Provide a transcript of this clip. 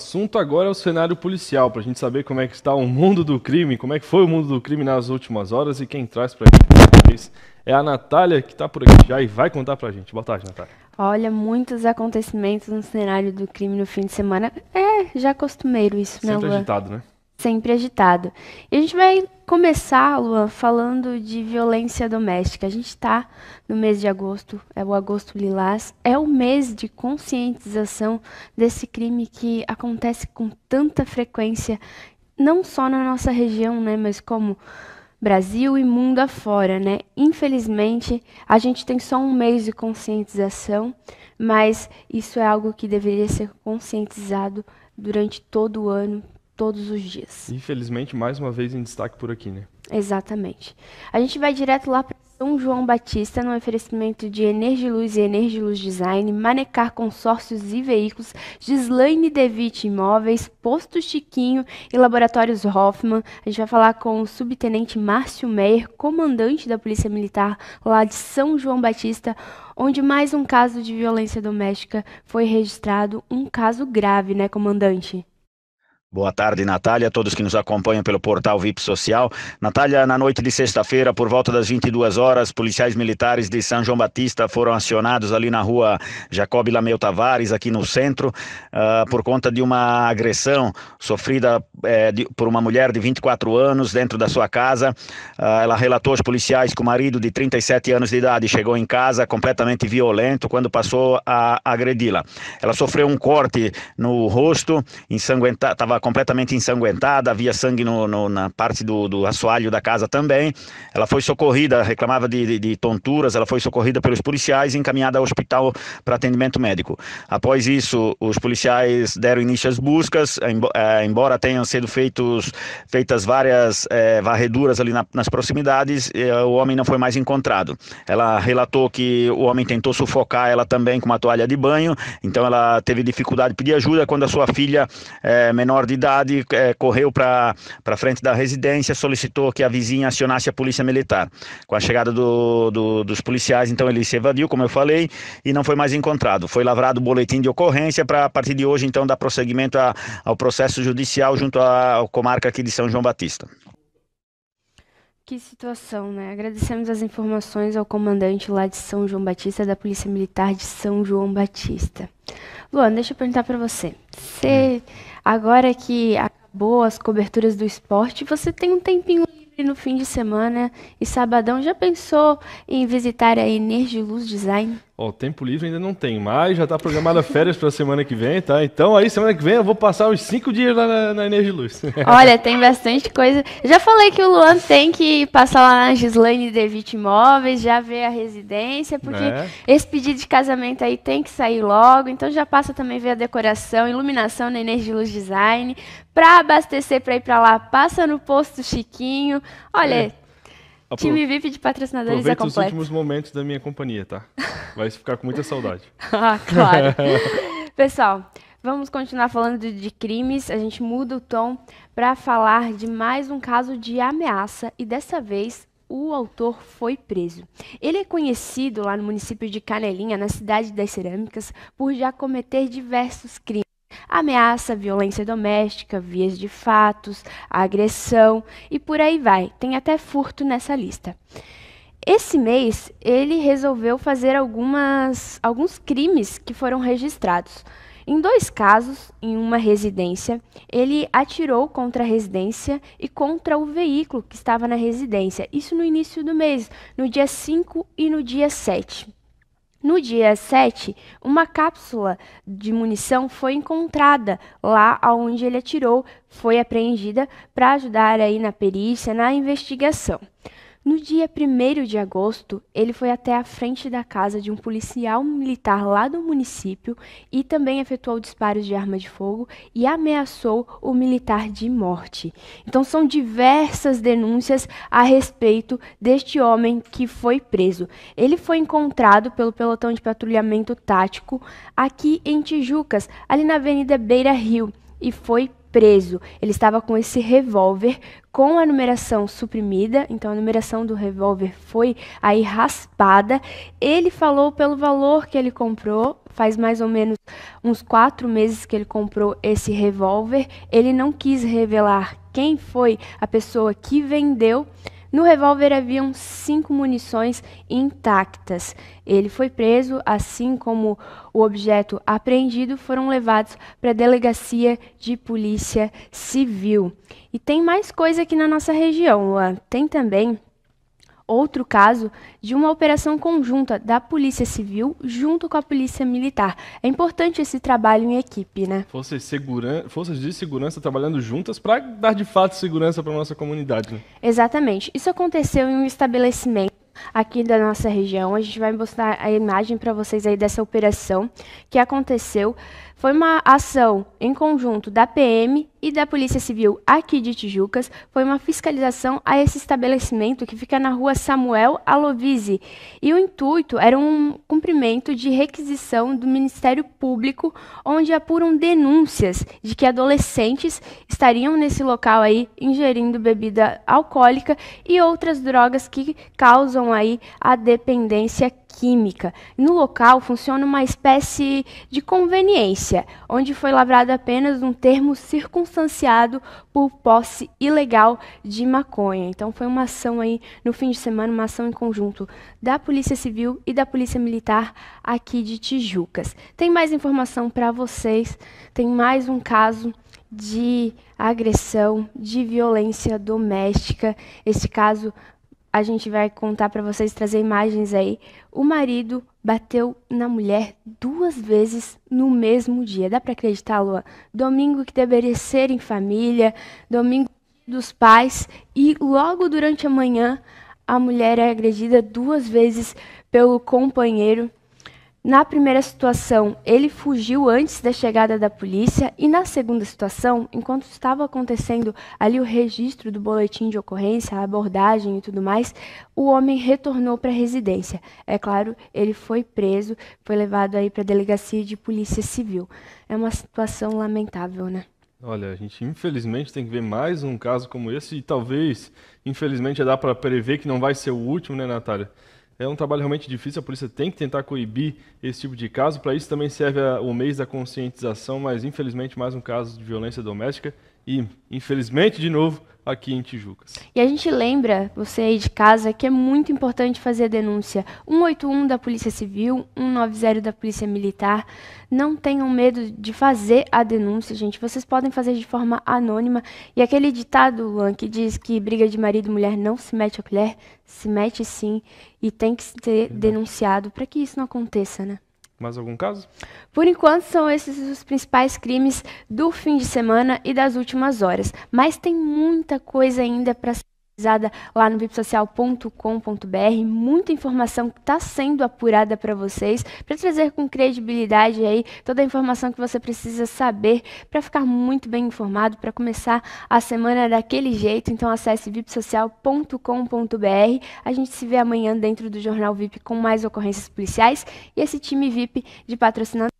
assunto agora é o cenário policial, para a gente saber como é que está o mundo do crime, como é que foi o mundo do crime nas últimas horas e quem traz para a gente é a Natália, que está por aqui já e vai contar para a gente. Boa tarde, Natália. Olha, muitos acontecimentos no cenário do crime no fim de semana. É, já costumeiro isso, né, Sempre né, Lua? agitado, né? sempre agitado. E a gente vai começar, Luan, falando de violência doméstica. A gente está no mês de agosto, é o agosto lilás, é o mês de conscientização desse crime que acontece com tanta frequência, não só na nossa região, né, mas como Brasil e mundo afora, né? Infelizmente, a gente tem só um mês de conscientização, mas isso é algo que deveria ser conscientizado durante todo o ano todos os dias. Infelizmente, mais uma vez em destaque por aqui, né? Exatamente. A gente vai direto lá para São João Batista, no oferecimento de Energiluz e Energiluz Design, Manecar Consórcios e Veículos, Gislaine Devit Imóveis, Posto Chiquinho e Laboratórios Hoffman. A gente vai falar com o subtenente Márcio Meyer, comandante da Polícia Militar lá de São João Batista onde mais um caso de violência doméstica foi registrado, um caso grave, né, comandante? Boa tarde, Natália, a todos que nos acompanham pelo portal VIP Social. Natália, na noite de sexta-feira, por volta das 22 horas, policiais militares de São João Batista foram acionados ali na rua Jacob Lameu Tavares, aqui no centro, uh, por conta de uma agressão sofrida é, de, por uma mulher de 24 anos dentro da sua casa. Ah, ela relatou aos policiais que o marido de 37 anos de idade chegou em casa completamente violento quando passou a agredi-la. Ela sofreu um corte no rosto, ensanguentada, estava completamente ensanguentada, havia sangue no, no, na parte do, do assoalho da casa também. Ela foi socorrida, reclamava de, de, de tonturas, ela foi socorrida pelos policiais e encaminhada ao hospital para atendimento médico. Após isso, os policiais deram início às buscas, eh, embora tenham sendo feitos, feitas várias é, varreduras ali na, nas proximidades, eh, o homem não foi mais encontrado. Ela relatou que o homem tentou sufocar ela também com uma toalha de banho, então ela teve dificuldade de pedir ajuda quando a sua filha, é, menor de idade, é, correu para frente da residência, solicitou que a vizinha acionasse a polícia militar. Com a chegada do, do, dos policiais, então ele se evadiu, como eu falei, e não foi mais encontrado. Foi lavrado o boletim de ocorrência para, a partir de hoje, então, dar prosseguimento a, ao processo judicial junto à comarca aqui de São João Batista. Que situação, né? Agradecemos as informações ao comandante lá de São João Batista, da Polícia Militar de São João Batista. Luan, deixa eu perguntar para você. Você, agora que acabou as coberturas do esporte, você tem um tempinho livre no fim de semana e sabadão, já pensou em visitar a Energy Luz Design? Ó, tempo livre ainda não tem mais, já está programada férias para a semana que vem, tá? Então aí semana que vem eu vou passar uns cinco dias lá na, na Energia Luz. Olha, tem bastante coisa. Já falei que o Luan tem que passar lá na Gislaine Devite Imóveis, já ver a residência, porque é. esse pedido de casamento aí tem que sair logo, então já passa também ver a decoração, iluminação na Energia Luz Design. Para abastecer para ir para lá, passa no posto Chiquinho. Olha, é. Time VIP de patrocinadores é Aproveita é completo. os últimos momentos da minha companhia, tá? Vai ficar com muita saudade. ah, claro. Pessoal, vamos continuar falando de, de crimes. A gente muda o tom para falar de mais um caso de ameaça e dessa vez o autor foi preso. Ele é conhecido lá no município de Canelinha, na cidade das Cerâmicas, por já cometer diversos crimes. Ameaça, violência doméstica, vias de fatos, agressão e por aí vai. Tem até furto nessa lista. Esse mês, ele resolveu fazer algumas, alguns crimes que foram registrados. Em dois casos, em uma residência, ele atirou contra a residência e contra o veículo que estava na residência. Isso no início do mês, no dia 5 e no dia 7. No dia 7, uma cápsula de munição foi encontrada lá onde ele atirou, foi apreendida para ajudar aí na perícia, na investigação. No dia 1 de agosto, ele foi até a frente da casa de um policial militar lá do município e também efetuou disparos de arma de fogo e ameaçou o militar de morte. Então, são diversas denúncias a respeito deste homem que foi preso. Ele foi encontrado pelo pelotão de patrulhamento tático aqui em Tijucas, ali na Avenida Beira Rio, e foi preso. Ele estava com esse revólver com a numeração suprimida, então a numeração do revólver foi aí raspada. Ele falou pelo valor que ele comprou, faz mais ou menos uns quatro meses que ele comprou esse revólver. Ele não quis revelar quem foi a pessoa que vendeu no revólver haviam cinco munições intactas. Ele foi preso, assim como o objeto apreendido foram levados para a delegacia de polícia civil. E tem mais coisa aqui na nossa região, Luan. Tem também outro caso de uma operação conjunta da Polícia Civil junto com a Polícia Militar. É importante esse trabalho em equipe, né? Forças, segura... Forças de segurança trabalhando juntas para dar de fato segurança para nossa comunidade. Né? Exatamente. Isso aconteceu em um estabelecimento aqui da nossa região. A gente vai mostrar a imagem para vocês aí dessa operação que aconteceu. Foi uma ação em conjunto da PM e da Polícia Civil aqui de Tijucas foi uma fiscalização a esse estabelecimento que fica na rua Samuel Alovise. E o intuito era um cumprimento de requisição do Ministério Público, onde apuram denúncias de que adolescentes estariam nesse local aí ingerindo bebida alcoólica e outras drogas que causam aí a dependência química. No local funciona uma espécie de conveniência, onde foi lavrado apenas um termo circunstancial por posse ilegal de maconha. Então foi uma ação aí no fim de semana, uma ação em conjunto da Polícia Civil e da Polícia Militar aqui de Tijucas. Tem mais informação para vocês, tem mais um caso de agressão, de violência doméstica. Esse caso a gente vai contar para vocês, trazer imagens aí. O marido bateu na mulher duas vezes no mesmo dia. Dá para acreditar, Luan? Domingo que deveria ser em família, domingo dos pais, e logo durante a manhã a mulher é agredida duas vezes pelo companheiro. Na primeira situação, ele fugiu antes da chegada da polícia, e na segunda situação, enquanto estava acontecendo ali o registro do boletim de ocorrência, a abordagem e tudo mais, o homem retornou para a residência. É claro, ele foi preso, foi levado aí para a delegacia de polícia civil. É uma situação lamentável, né? Olha, a gente infelizmente tem que ver mais um caso como esse, e talvez, infelizmente, dá para prever que não vai ser o último, né, Natália? É um trabalho realmente difícil, a polícia tem que tentar coibir esse tipo de caso. Para isso também serve a, o mês da conscientização, mas infelizmente mais um caso de violência doméstica e, infelizmente, de novo, aqui em Tijucas. E a gente lembra, você aí de casa, que é muito importante fazer a denúncia. 181 da Polícia Civil, 190 da Polícia Militar. Não tenham medo de fazer a denúncia, gente. Vocês podem fazer de forma anônima. E aquele ditado, Luan, que diz que briga de marido e mulher não se mete a colher, se mete sim e tem que ser denunciado para que isso não aconteça, né? Mais algum caso? Por enquanto, são esses os principais crimes do fim de semana e das últimas horas. Mas tem muita coisa ainda para ser lá no vipsocial.com.br, muita informação que está sendo apurada para vocês, para trazer com credibilidade aí toda a informação que você precisa saber para ficar muito bem informado, para começar a semana daquele jeito. Então acesse vipsocial.com.br. A gente se vê amanhã dentro do Jornal VIP com mais ocorrências policiais e esse time VIP de patrocinadores